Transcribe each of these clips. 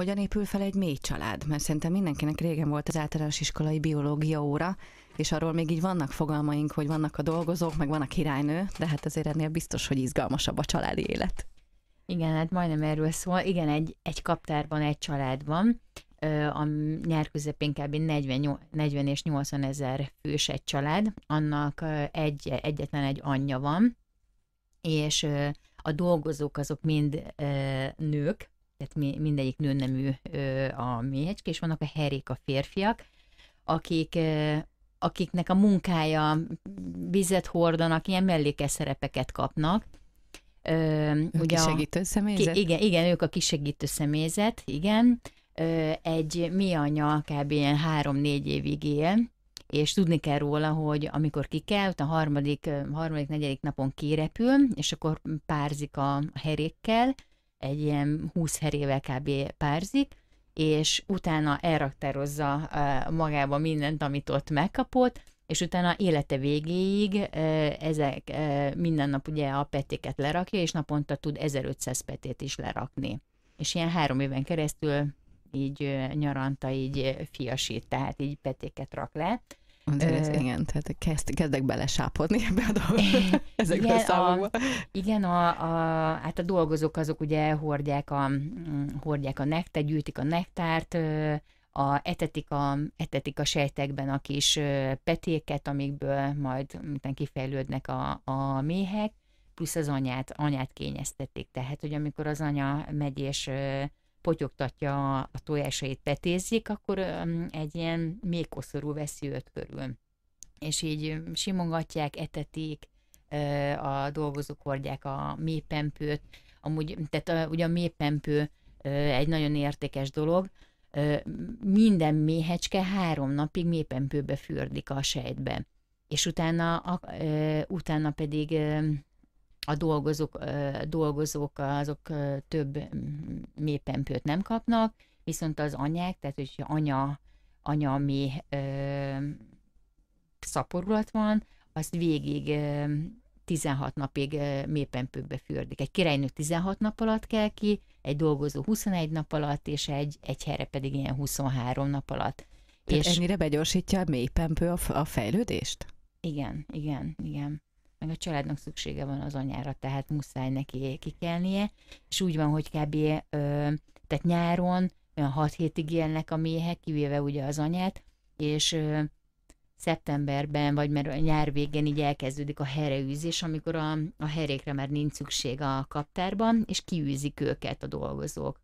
hogyan épül fel egy mély család, mert szerintem mindenkinek régen volt az általános iskolai biológia óra, és arról még így vannak fogalmaink, hogy vannak a dolgozók, meg van a királynő, de hát azért ennél biztos, hogy izgalmasabb a családi élet. Igen, hát majdnem erről szól. Igen, egy, egy kaptárban, egy családban, a nyár közepén kb. 40, 40 és 80 ezer fős egy család, annak egy, egyetlen egy anyja van, és a dolgozók azok mind nők, tehát mindegyik nőnemű a méhecske, és vannak a herék a férfiak, akik, akiknek a munkája vizet hordanak, ilyen mellékes szerepeket kapnak. Ö, ők ugye kisegítő személyzet? Ki, igen, igen, ők a kisegítő személyzet, igen. Ö, egy mi anya kb. ilyen három-négy évig él, és tudni kell róla, hogy amikor ki kell, ott a harmadik, harmadik, negyedik napon kirepül, és akkor párzik a herékkel, egy ilyen 20 herével kb. párzik, és utána elraktározza magába mindent, amit ott megkapott, és utána élete végéig ezek minden nap ugye a petéket lerakja, és naponta tud 1500 petét is lerakni. És ilyen három éven keresztül így nyaranta így fiasít, tehát így petéket rak le. Azért, ez, igen, tehát kezd, kezdek belesápodni ebbe a dolgokba, ezekbe igen, a számokba. A, igen, a, a, hát a dolgozók azok ugye hordják a, mm, hordják a nektet gyűjtik a nektárt, a, etetik, a, etetik a sejtekben a kis petéket, amikből majd kifejlődnek a, a méhek, plusz az anyát, anyát kényeztetik. Tehát, hogy amikor az anya megy és potyogtatja a tojásait, tetézik, akkor egy ilyen koszorú veszi őt körül. És így simogatják, etetik, a dolgozók hordják a mépempőt. Amúgy, tehát a, ugye a mépempő egy nagyon értékes dolog, minden méhecske három napig mépempőbe fürdik a sejtbe, és utána, a, utána pedig a dolgozók, dolgozók azok több mélypempőt mm, nem kapnak, viszont az anyák, tehát hogy anya, anya mi szaporulat van, azt végig 16 napig mélypempőbe fürdik. Egy királynő 16 nap alatt kell ki, egy dolgozó 21 nap alatt, és egy, egy helyre pedig ilyen 23 nap alatt. Tehát és ennyire begyorsítja a mélypempő a, a fejlődést? Igen, igen, igen meg a családnak szüksége van az anyára, tehát muszáj neki kikelnie, és úgy van, hogy kb. Ö, tehát nyáron olyan 6 hétig élnek a méhek, kivéve ugye az anyát, és ö, szeptemberben, vagy mert a nyár végén így elkezdődik a hereűzés, amikor a, a herékre már nincs szükség a kaptárban, és kiűzik őket a dolgozók.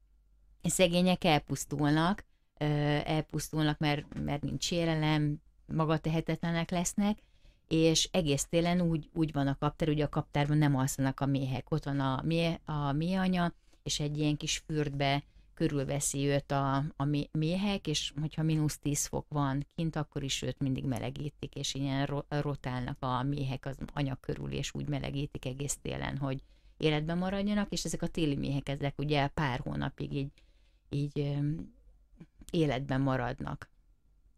És szegények elpusztulnak, elpusztulnak, mert, mert nincs élelem, maga tehetetlenek lesznek, és egész télen úgy, úgy van a kaptár, ugye a kaptárban nem alszanak a méhek, ott van a, mé, a méhanya, és egy ilyen kis fürdbe körülveszi őt a, a méhek, és hogyha mínusz 10 fok van kint, akkor is őt mindig melegítik, és ilyen rotálnak a méhek az anya körül, és úgy melegítik egész télen, hogy életben maradjanak, és ezek a téli méhek, ezek ugye pár hónapig így, így életben maradnak.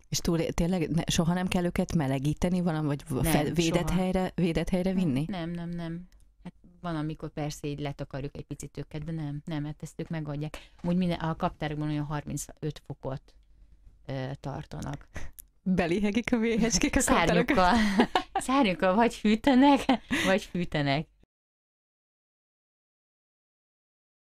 És túl, tényleg ne, soha nem kell őket melegíteni valam, vagy nem, fel, védett, helyre, védett helyre vinni? Nem, nem, nem. Hát van, amikor persze így letakarjuk egy picit őket, de nem, nem, hát ezt ők megoldják. Úgy minden, a kaptárokban olyan 35 fokot ö, tartanak. Belihegik a méhecskék a kaptárokat? Szárnyukkal. Szárnyukkal vagy fűtenek, vagy fűtenek.